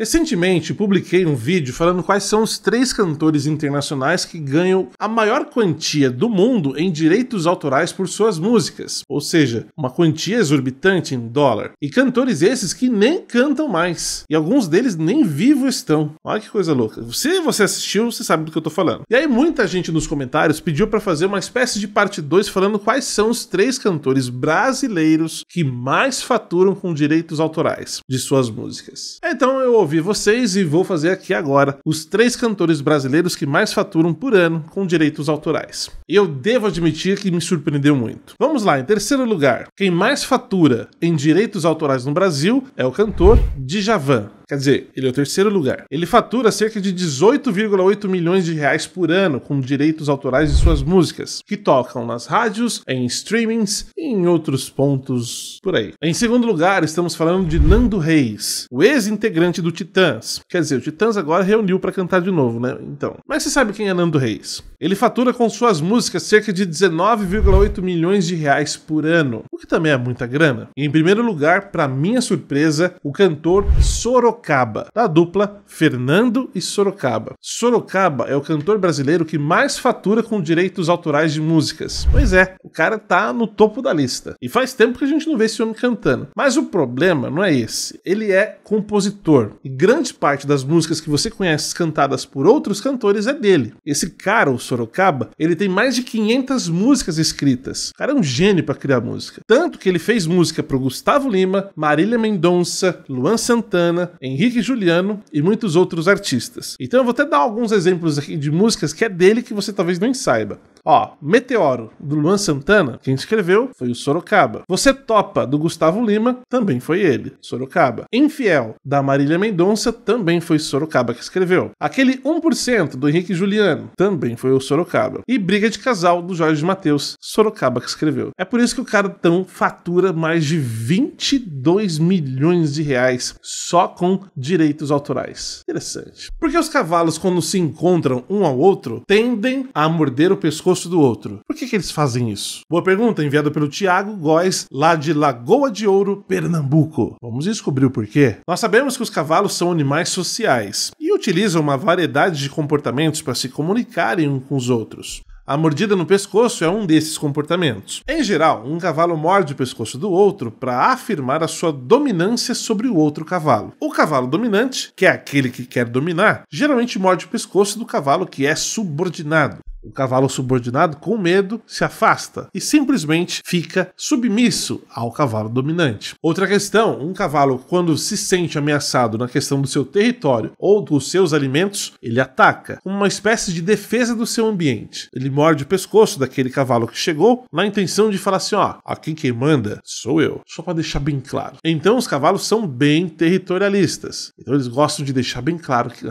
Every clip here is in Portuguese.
Recentemente, publiquei um vídeo falando quais são os três cantores internacionais que ganham a maior quantia do mundo em direitos autorais por suas músicas, ou seja, uma quantia exorbitante em dólar. E cantores esses que nem cantam mais, e alguns deles nem vivos estão. Olha que coisa louca. Se você assistiu, você sabe do que eu tô falando. E aí muita gente nos comentários pediu para fazer uma espécie de parte 2 falando quais são os três cantores brasileiros que mais faturam com direitos autorais de suas músicas. Então eu ouvi ouvir vocês e vou fazer aqui agora os três cantores brasileiros que mais faturam por ano com direitos autorais. Eu devo admitir que me surpreendeu muito. Vamos lá, em terceiro lugar, quem mais fatura em direitos autorais no Brasil é o cantor Djavan Quer dizer, ele é o terceiro lugar. Ele fatura cerca de 18,8 milhões de reais por ano com direitos autorais de suas músicas, que tocam nas rádios, em streamings e em outros pontos por aí. Em segundo lugar, estamos falando de Nando Reis, o ex-integrante do Titãs. Quer dizer, o Titãs agora reuniu para cantar de novo, né? Então. Mas você sabe quem é Nando Reis? Ele fatura com suas músicas cerca de 19,8 milhões de reais por ano, o que também é muita grana. em primeiro lugar, para minha surpresa, o cantor Sorocaba Sorocaba, da dupla Fernando e Sorocaba. Sorocaba é o cantor brasileiro que mais fatura com direitos autorais de músicas. Pois é, o cara tá no topo da lista. E faz tempo que a gente não vê esse homem cantando. Mas o problema não é esse. Ele é compositor. E grande parte das músicas que você conhece cantadas por outros cantores é dele. Esse cara, o Sorocaba, ele tem mais de 500 músicas escritas. O cara é um gênio para criar música. Tanto que ele fez música para Gustavo Lima, Marília Mendonça, Luan Santana, Henrique Juliano e muitos outros artistas. Então eu vou até dar alguns exemplos aqui de músicas que é dele que você talvez nem saiba. Ó, Meteoro, do Luan Santana, quem escreveu foi o Sorocaba. Você Topa, do Gustavo Lima, também foi ele, Sorocaba. Infiel, da Marília Mendonça, também foi Sorocaba que escreveu. Aquele 1% do Henrique Juliano, também foi o Sorocaba. E Briga de Casal, do Jorge Matheus, Sorocaba que escreveu. É por isso que o cara tão fatura mais de 22 milhões de reais só com direitos autorais. Interessante. Porque os cavalos, quando se encontram um ao outro, tendem a morder o pescoço pescoço do outro. Por que, que eles fazem isso? Boa pergunta, enviada pelo Tiago Góes, lá de Lagoa de Ouro, Pernambuco. Vamos descobrir o porquê. Nós sabemos que os cavalos são animais sociais e utilizam uma variedade de comportamentos para se comunicarem uns com os outros. A mordida no pescoço é um desses comportamentos. Em geral, um cavalo morde o pescoço do outro para afirmar a sua dominância sobre o outro cavalo. O cavalo dominante, que é aquele que quer dominar, geralmente morde o pescoço do cavalo que é subordinado. O cavalo subordinado, com medo, se afasta e simplesmente fica submisso ao cavalo dominante. Outra questão: um cavalo, quando se sente ameaçado na questão do seu território ou dos seus alimentos, ele ataca, como uma espécie de defesa do seu ambiente. Ele morde o pescoço daquele cavalo que chegou, na intenção de falar assim: ó, aqui quem manda sou eu, só para deixar bem claro. Então, os cavalos são bem territorialistas, então eles gostam de deixar bem claro que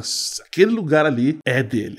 aquele lugar ali é dele.